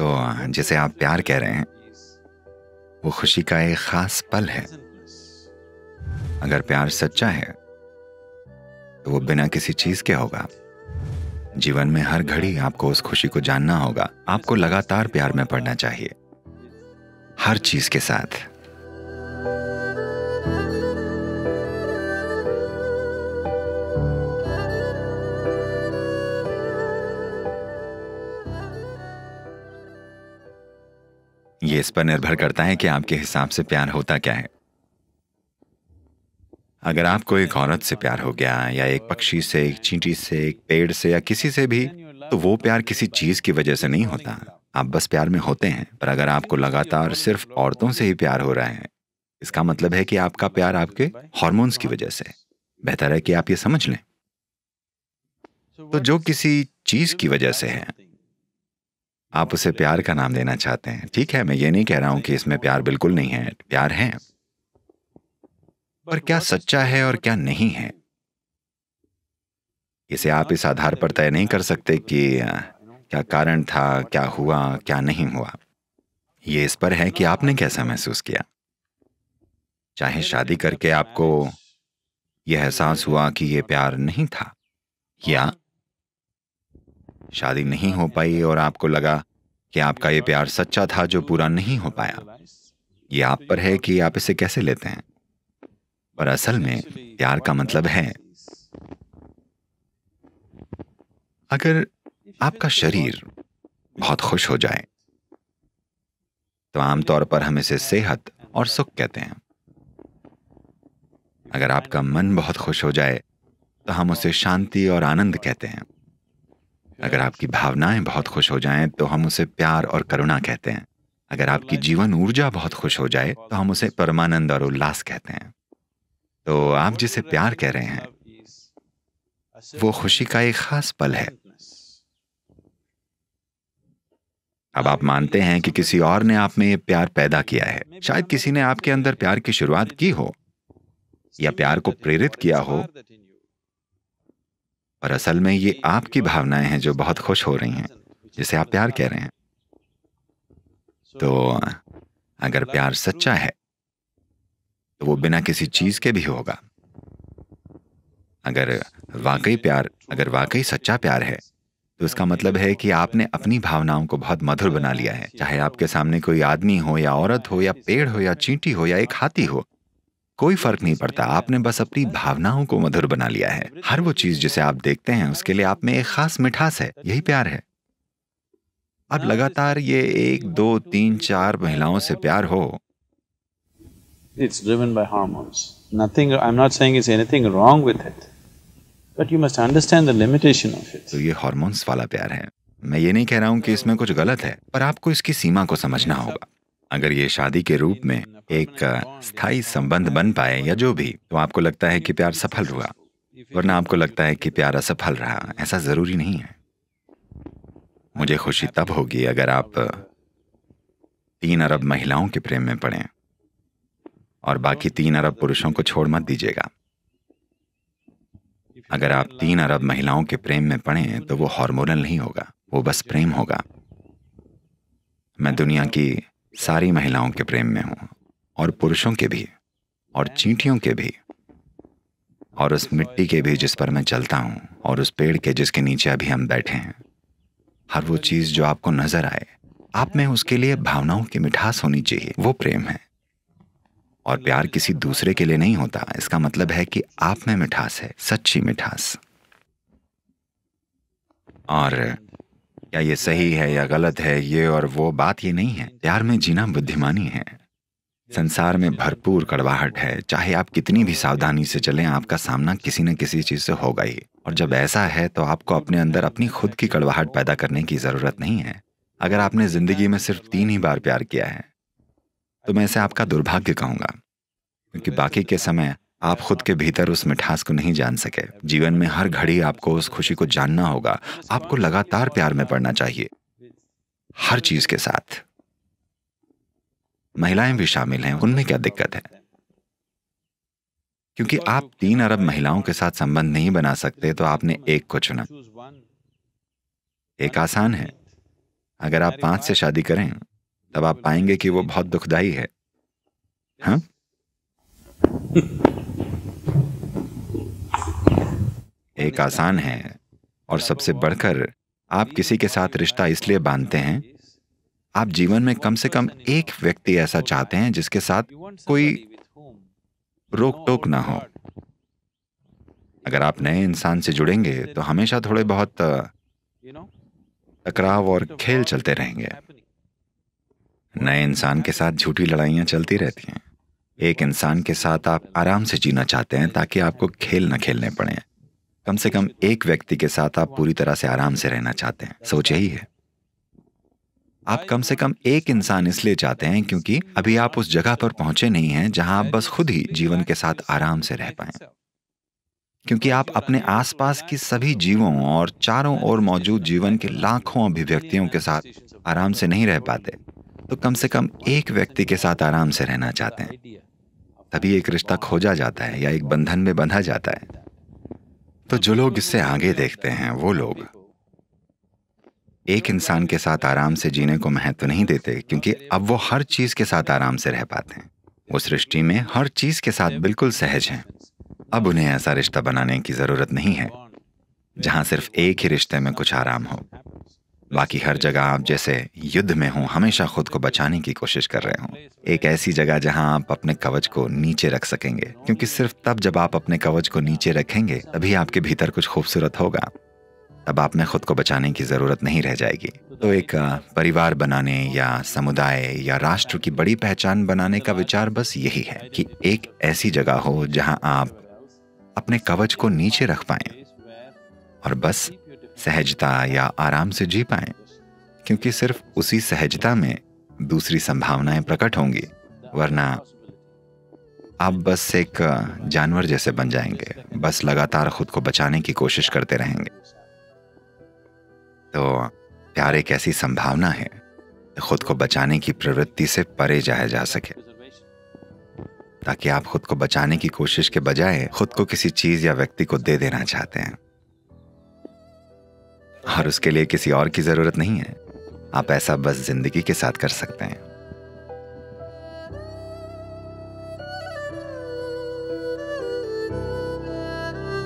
तो जिसे आप प्यार कह रहे हैं वो खुशी का एक खास पल है अगर प्यार सच्चा है तो वो बिना किसी चीज के होगा जीवन में हर घड़ी आपको उस खुशी को जानना होगा आपको लगातार प्यार में पड़ना चाहिए हर चीज के साथ ये इस पर निर्भर करता है कि आपके हिसाब से प्यार होता क्या है अगर आपको एक औरत से प्यार हो गया या एक पक्षी से एक चींटी से एक पेड़ से या किसी से भी तो वो प्यार किसी चीज की वजह से नहीं होता आप बस प्यार में होते हैं पर अगर आपको लगातार सिर्फ औरतों से ही प्यार हो रहा है इसका मतलब है कि आपका प्यार आपके हॉर्मोन्स की वजह से बेहतर है कि आप ये समझ लें तो जो किसी चीज की वजह से है आप उसे प्यार का नाम देना चाहते हैं ठीक है मैं ये नहीं कह रहा हूं कि इसमें प्यार बिल्कुल नहीं है प्यार है पर क्या सच्चा है और क्या नहीं है इसे आप इस आधार पर तय नहीं कर सकते कि क्या कारण था क्या हुआ क्या नहीं हुआ ये इस पर है कि आपने कैसा महसूस किया चाहे शादी करके आपको यह एहसास हुआ कि यह प्यार नहीं था या शादी नहीं हो पाई और आपको लगा कि आपका ये प्यार सच्चा था जो पूरा नहीं हो पाया ये आप पर है कि आप इसे कैसे लेते हैं पर असल में प्यार का मतलब है अगर आपका शरीर बहुत खुश हो जाए तो आमतौर पर हम इसे सेहत और सुख कहते हैं अगर आपका मन बहुत खुश हो जाए तो हम उसे शांति और आनंद कहते हैं अगर आपकी भावनाएं बहुत खुश हो जाएं तो हम उसे प्यार और करुणा कहते हैं अगर आपकी जीवन ऊर्जा बहुत खुश हो जाए तो हम उसे परमानंद और उल्लास कहते हैं तो आप जिसे प्यार कह रहे हैं वो खुशी का एक खास पल है अब आप मानते हैं कि किसी और ने आप में ये प्यार पैदा किया है शायद किसी ने आपके अंदर प्यार की शुरुआत की हो या प्यार को प्रेरित किया हो और असल में ये आपकी भावनाएं हैं जो बहुत खुश हो रही हैं जिसे आप प्यार कह रहे हैं तो अगर प्यार सच्चा है तो वो बिना किसी चीज के भी होगा अगर वाकई प्यार अगर वाकई सच्चा प्यार है तो इसका मतलब है कि आपने अपनी भावनाओं को बहुत मधुर बना लिया है चाहे आपके सामने कोई आदमी हो या औरत हो या पेड़ हो या चींटी हो या एक हाथी हो कोई फर्क नहीं पड़ता आपने बस अपनी भावनाओं को मधुर बना लिया है हर वो चीज जिसे आप देखते हैं उसके लिए आप में एक खास मिठास है यही प्यार है अब लगातार ये एक दो तीन चार महिलाओं से प्यार हो it's driven by hormones nothing I am not saying is anything wrong with it but you must understand the limitation of it तो ये हार्मोन्स वाला प्यार है मैं ये नहीं कह रहा हूं कि इसमें कुछ गलत है पर आपको इसकी सीमा को समझना होगा अगर ये शादी के रूप में एक स्थायी संबंध बन पाए या जो भी तो आपको लगता है कि प्यार सफल हुआ वरना आपको लगता है कि प्यार असफल रहा ऐसा जरूरी नहीं है मुझे खुशी तब होगी अगर आप तीन अरब महिलाओं के प्रेम में पड़े और बाकी तीन अरब पुरुषों को छोड़ मत दीजिएगा अगर आप तीन अरब महिलाओं के प्रेम में पड़े तो वो हार्मोनल नहीं होगा वो बस प्रेम होगा मैं दुनिया की सारी महिलाओं के प्रेम में हूं और पुरुषों के भी और चींटियों के भी और उस मिट्टी के भी जिस पर मैं चलता हूं और उस पेड़ के जिसके नीचे अभी हम बैठे हैं हर वो चीज जो आपको नजर आए आप में उसके लिए भावनाओं की मिठास होनी चाहिए वो प्रेम है और प्यार किसी दूसरे के लिए नहीं होता इसका मतलब है कि आप में मिठास है सच्ची मिठास और क्या ये सही है या गलत है ये और वो बात ये नहीं है प्यार में जीना बुद्धिमानी है संसार में भरपूर कड़वाहट है चाहे आप कितनी भी सावधानी से चलें आपका सामना किसी न किसी चीज से होगा ही और जब ऐसा है तो आपको अपने अंदर अपनी खुद की कड़वाहट पैदा करने की जरूरत नहीं है अगर आपने जिंदगी में सिर्फ तीन ही बार प्यार किया है तो मैं इसे आपका दुर्भाग्य कहूंगा क्योंकि बाकी के समय आप खुद के भीतर उस मिठास को नहीं जान सके जीवन में हर घड़ी आपको उस खुशी को जानना होगा आपको लगातार प्यार में पड़ना चाहिए हर चीज के साथ महिलाएं भी शामिल हैं उनमें क्या दिक्कत है क्योंकि आप तीन अरब महिलाओं के साथ संबंध नहीं बना सकते तो आपने एक को चुना एक आसान है अगर आप पांच से शादी करें तब आप पाएंगे कि वो बहुत दुखदाई है हाँ एक आसान है और सबसे बढ़कर आप किसी के साथ रिश्ता इसलिए बांधते हैं आप जीवन में कम से कम एक व्यक्ति ऐसा चाहते हैं जिसके साथ कोई रोक टोक ना हो अगर आप नए इंसान से जुड़ेंगे तो हमेशा थोड़े बहुत टकराव और खेल चलते रहेंगे नए इंसान के साथ झूठी लड़ाइयाँ चलती रहती हैं एक इंसान के साथ आप आराम से जीना चाहते हैं ताकि आपको खेल न खेलने पड़े कम से कम एक व्यक्ति के साथ आप पूरी तरह से आराम से रहना चाहते हैं सोच यही है आप कम से कम एक इंसान इसलिए चाहते हैं क्योंकि अभी आप उस जगह पर पहुंचे नहीं हैं जहां आप बस खुद ही जीवन के साथ आराम से रह पाए क्योंकि आप अपने आसपास की सभी जीवों और चारों ओर मौजूद जीवन के लाखों अभिव्यक्तियों के साथ आराम से नहीं रह पाते तो कम से कम एक व्यक्ति के साथ आराम से रहना चाहते हैं तभी एक रिश्ता खोजा जाता है या एक बंधन में बंधा जाता है तो जो लोग इससे आगे देखते हैं वो लोग एक इंसान के साथ आराम से जीने को महत्व नहीं देते क्योंकि अब वो हर चीज के साथ आराम से रह पाते हैं वो सृष्टि में हर चीज के साथ बिल्कुल सहज हैं अब उन्हें ऐसा रिश्ता बनाने की जरूरत नहीं है जहां सिर्फ एक ही रिश्ते में कुछ आराम हो बाकी हर जगह आप जैसे युद्ध में हो हमेशा खुद को बचाने की कोशिश कर रहे हों एक ऐसी जगह जहां आप अपने कवच को नीचे रख सकेंगे क्योंकि सिर्फ तब जब आप अपने कवच को नीचे रखेंगे तभी आपके भीतर कुछ खूबसूरत होगा तब आप में खुद को बचाने की ज़रूरत नहीं रह जाएगी तो एक परिवार बनाने या समुदाय या राष्ट्र की बड़ी पहचान बनाने का विचार बस यही है कि एक ऐसी जगह हो जहाँ आप अपने कवच को नीचे रख पाएं और बस सहजता या आराम से जी पाए क्योंकि सिर्फ उसी सहजता में दूसरी संभावनाएं प्रकट होंगी वरना आप बस एक जानवर जैसे बन जाएंगे बस लगातार खुद को बचाने की कोशिश करते रहेंगे तो प्यार एक ऐसी संभावना है खुद को बचाने की प्रवृत्ति से परे जाया जा सके ताकि आप खुद को बचाने की कोशिश के बजाय खुद को किसी चीज या व्यक्ति को दे देना चाहते हैं और उसके लिए किसी और की ज़रूरत नहीं है आप ऐसा बस ज़िंदगी के साथ कर सकते हैं